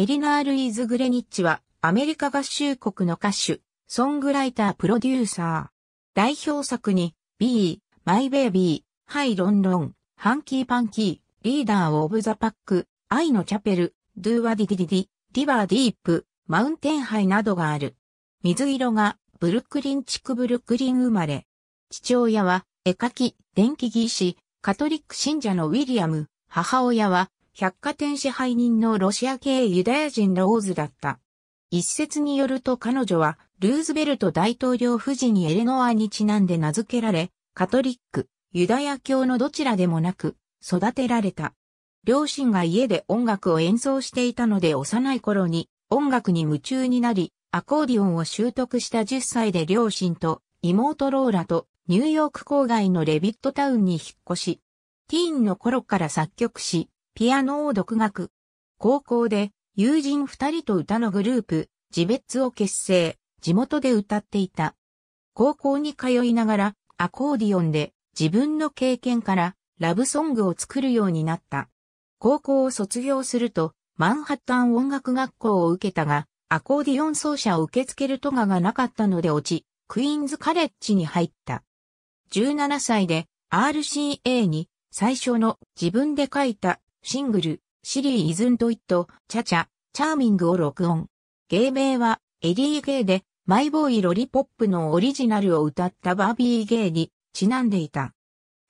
エリナー・ルイーズ・グレニッチは、アメリカ合衆国の歌手、ソングライター・プロデューサー。代表作に、B、マイ・ベイビー、ハイ・ロン・ロン、ハンキー・パンキー、リーダー・オブ・ザ・パック、愛のチャペル、ドゥ・ワ・ディディディ、リバー・ディープ、マウンテン・ハイなどがある。水色が、ブルックリン地区ブルックリン生まれ。父親は、絵描き、電気技師、カトリック信者のウィリアム、母親は、百貨店支配人のロシア系ユダヤ人ローズだった。一説によると彼女は、ルーズベルト大統領夫人にエレノアにちなんで名付けられ、カトリック、ユダヤ教のどちらでもなく、育てられた。両親が家で音楽を演奏していたので幼い頃に音楽に夢中になり、アコーディオンを習得した10歳で両親と妹ローラとニューヨーク郊外のレビットタウンに引っ越し、ティーンの頃から作曲し、ピアノを独学。高校で友人二人と歌のグループ、ジベッツを結成、地元で歌っていた。高校に通いながらアコーディオンで自分の経験からラブソングを作るようになった。高校を卒業するとマンハッタン音楽学校を受けたが、アコーディオン奏者を受け付けるトガがなかったので落ち、クイーンズカレッジに入った。17歳で RCA に最初の自分で書いたシングル、シリーイズントイット、チャチャ、チャーミングを録音。芸名は、エディー・ゲイで、マイボーイ・ロリポップのオリジナルを歌ったバービー・ゲイにちなんでいた。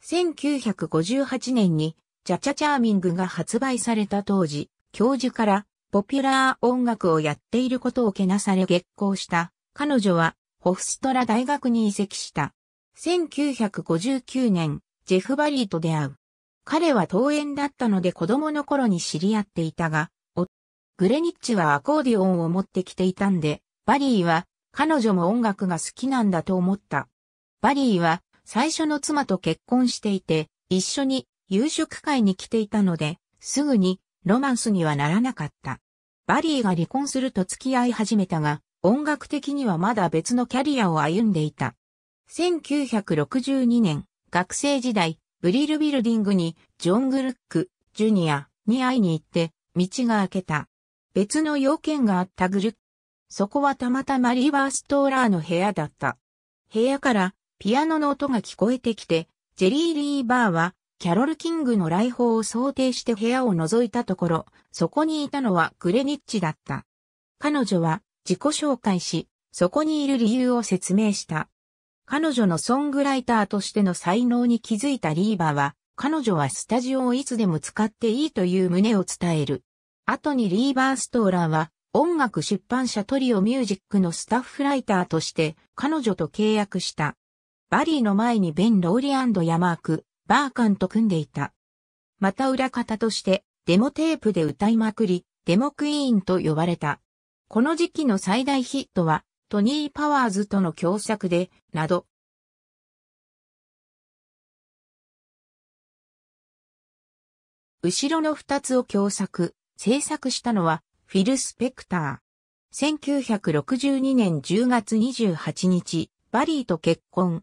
1958年に、チャチャチャーミングが発売された当時、教授から、ポピュラー音楽をやっていることをけなされ激高した。彼女は、ホフストラ大学に移籍した。1959年、ジェフ・バリーと出会う。彼は登園だったので子供の頃に知り合っていたが、グレニッチはアコーディオンを持ってきていたんで、バリーは彼女も音楽が好きなんだと思った。バリーは最初の妻と結婚していて、一緒に夕食会に来ていたので、すぐにロマンスにはならなかった。バリーが離婚すると付き合い始めたが、音楽的にはまだ別のキャリアを歩んでいた。1962年、学生時代、ブリルビルディングにジョン・グルック、ジュニアに会いに行って道が開けた。別の要件があったグルック。そこはたまたまリバーストーラーの部屋だった。部屋からピアノの音が聞こえてきて、ジェリー・リーバーはキャロル・キングの来訪を想定して部屋を覗いたところ、そこにいたのはグレニッチだった。彼女は自己紹介し、そこにいる理由を説明した。彼女のソングライターとしての才能に気づいたリーバは、彼女はスタジオをいつでも使っていいという旨を伝える。後にリーバーストーラーは、音楽出版社トリオミュージックのスタッフライターとして、彼女と契約した。バリーの前にベン・ローリアンド・ヤマーク、バーカンと組んでいた。また裏方として、デモテープで歌いまくり、デモクイーンと呼ばれた。この時期の最大ヒットは、トニー・パワーズとの共作で、など。後ろの二つを共作、制作したのは、フィル・スペクター。1962年10月28日、バリーと結婚。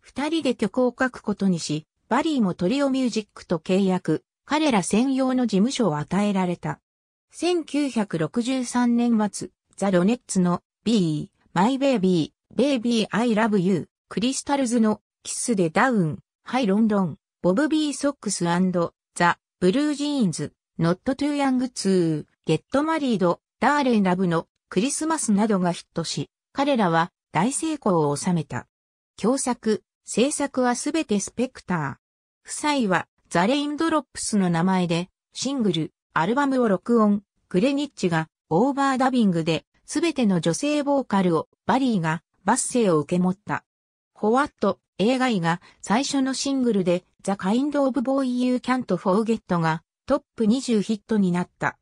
二人で曲を書くことにし、バリーもトリオミュージックと契約、彼ら専用の事務所を与えられた。1963年末、ザ・ロネッツの B マイベイビー、ベイビーアイラブユー、クリスタルズのキスでダウン、ハイロンロン、ボブ・ビー・ソックスザ・ブルージーンズ、ノット・トゥ・ーヤング・ツー、ゲット・マリード、ダーレン・ラブのクリスマスなどがヒットし、彼らは大成功を収めた。共作、制作はすべてスペクター。夫妻はザ・レインドロップスの名前でシングル、アルバムを録音、グレニッチがオーバーダビングですべての女性ボーカルをバリーがバッセイを受け持った。ホワット、映画以が最初のシングルで The Kind of Boy You Can't Forget がトップ20ヒットになった。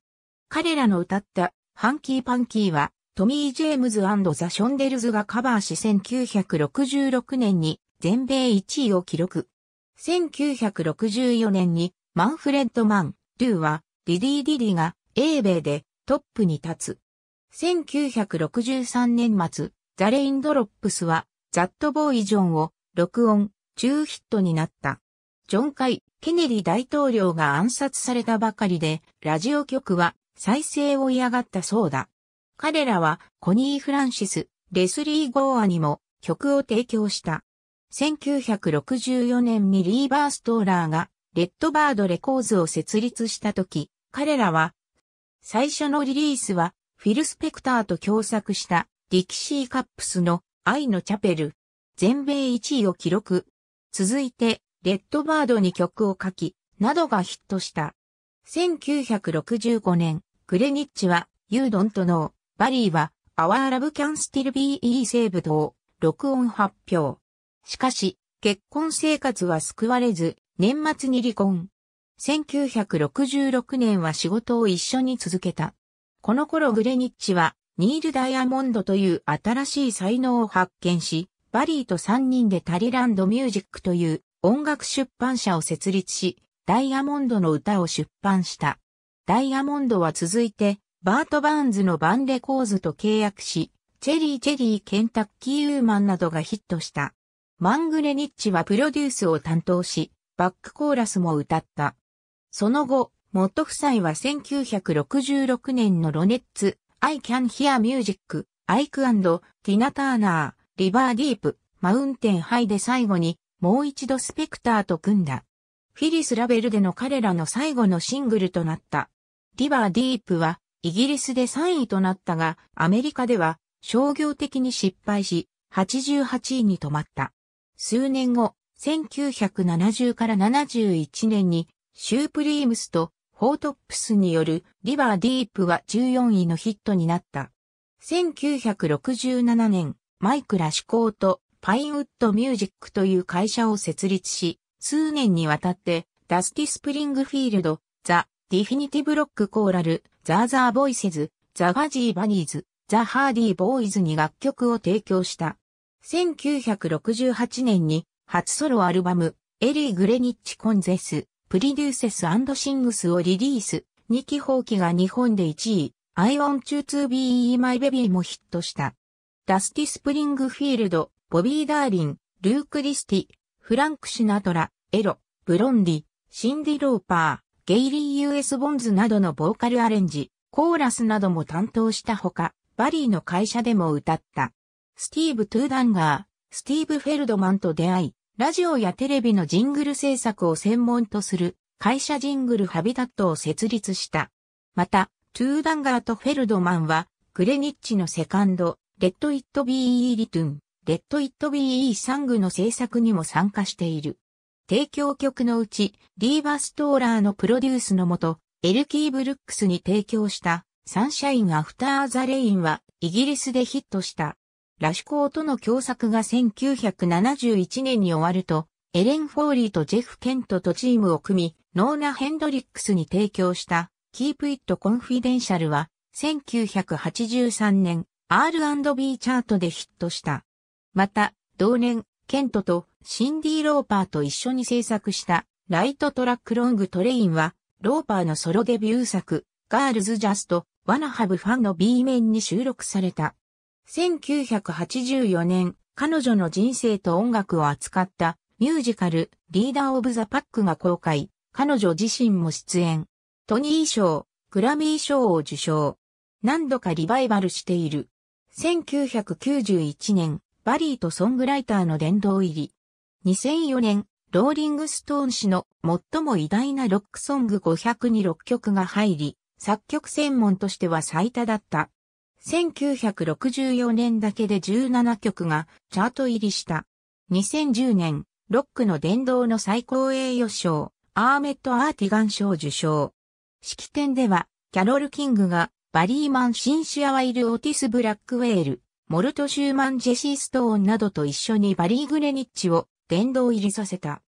彼らの歌ったハンキーパンキーはトミー・ジェームズザ・ションデルズがカバーし1966年に全米1位を記録。1964年にマンフレッド・マン、ドゥはディディ・ディディが英米でトップに立つ。1963年末、ザ・レインドロップスは、ザットボーイ・ジョンを、録音、中ヒットになった。ジョン・カイ、ケネリ大統領が暗殺されたばかりで、ラジオ局は、再生を嫌がったそうだ。彼らは、コニー・フランシス、レスリー・ゴーアにも、曲を提供した。1964年にリーバー・ストーラーが、レッドバードレコーズを設立した時、彼らは、最初のリリースは、フィル・スペクターと共作したディキシー・カップスの愛のチャペル、全米1位を記録。続いて、レッドバードに曲を書き、などがヒットした。1965年、グレニッチは、You Don't Know, バリーは、Our Love Can Still Be s a v を録音発表。しかし、結婚生活は救われず、年末に離婚。1966年は仕事を一緒に続けた。この頃グレニッチは、ニール・ダイヤモンドという新しい才能を発見し、バリーと3人でタリランド・ミュージックという音楽出版社を設立し、ダイヤモンドの歌を出版した。ダイヤモンドは続いて、バート・バーンズのバンレコーズと契約し、チェリー・チェリー・ケンタッキー・ウーマンなどがヒットした。マングレニッチはプロデュースを担当し、バックコーラスも歌った。その後、モッ夫妻は1966年のロネッツ、I Can Hear Music、アイクティナ・ターナー、リバーディープ、マウンテンハイで最後にもう一度スペクターと組んだ。フィリス・ラベルでの彼らの最後のシングルとなった。リバーディープはイギリスで3位となったが、アメリカでは商業的に失敗し、88位に止まった。数年後、1970から71年に、シュープリームスとホートップスによるリバーディープは14位のヒットになった。1967年、マイクラ志向とパインウッドミュージックという会社を設立し、数年にわたってダスティスプリングフィールド、ザ・ディフィニティブロックコーラル、ザザボイセズ、ザ・ファジーバニーズ、ザ・ハーディーボーイズに楽曲を提供した。1968年に初ソロアルバム、エリー・グレニッチ・コンゼス、プリデューセスシングスをリリース、2期放棄が日本で1位、I want you to be my baby もヒットした。ダスティ・スプリングフィールド、ボビー・ダーリン、ルーク・リスティ、フランク・シナトラ、エロ、ブロンディ、シンディ・ローパー、ゲイリー・ U.S. ボンズなどのボーカルアレンジ、コーラスなども担当したほか、バリーの会社でも歌った。スティーブ・トゥーダンガー、スティーブ・フェルドマンと出会い、ラジオやテレビのジングル制作を専門とする会社ジングルハビタットを設立した。また、トゥーダンガーとフェルドマンは、グレニッチのセカンド、レッド・イット・ビー・リトゥン、レッド・イット・ビー・サングの制作にも参加している。提供曲のうち、ディーバ・ストーラーのプロデュースのもと、エルキー・ブルックスに提供した、サンシャイン・アフター・ザ・レインは、イギリスでヒットした。ラシュコーとの共作が1971年に終わると、エレン・フォーリーとジェフ・ケントとチームを組み、ノーナ・ヘンドリックスに提供した、キープ・イット・コンフィデンシャルは、1983年、R&B チャートでヒットした。また、同年、ケントとシンディ・ローパーと一緒に制作した、ライトトラックロングトレインは、ローパーのソロデビュー作、ガールズ・ジャスト、ワナハブ・ファンの B 面に収録された。1984年、彼女の人生と音楽を扱ったミュージカル、リーダー・オブ・ザ・パックが公開、彼女自身も出演。トニー賞、グラミー賞を受賞。何度かリバイバルしている。1991年、バリーとソングライターの殿堂入り。2004年、ローリングストーン氏の最も偉大なロックソング500に6曲が入り、作曲専門としては最多だった。1964年だけで17曲がチャート入りした。2010年、ロックの殿堂の最高栄誉賞、アーメット・アーティガン賞受賞。式典では、キャロル・キングが、バリーマン・シンシアワイル・オティス・ブラックウェール、モルト・シューマン・ジェシー・ストーンなどと一緒にバリー・グレニッチを殿堂入りさせた。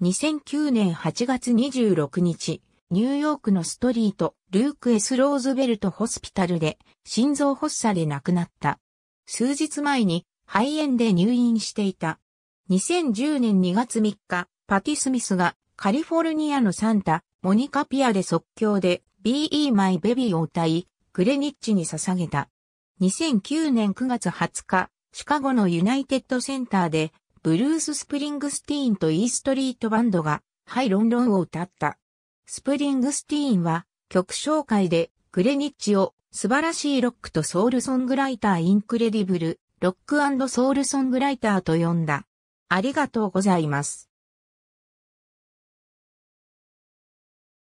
2009年8月26日、ニューヨークのストリート、ルーク・エス・ローズベルト・ホスピタルで心臓発作で亡くなった。数日前に肺炎で入院していた。2010年2月3日、パティ・スミスがカリフォルニアのサンタ、モニカピアで即興で BE My Baby を歌い、グレニッチに捧げた。2009年9月20日、シカゴのユナイテッドセンターで、ブルース・スプリングスティーンとイーストリートバンドが、ハイ・ロンロンを歌った。スプリングスティーンは曲紹介でグレニッチを素晴らしいロックとソウルソングライターインクレディブル、ロックソウルソングライターと呼んだ。ありがとうございます。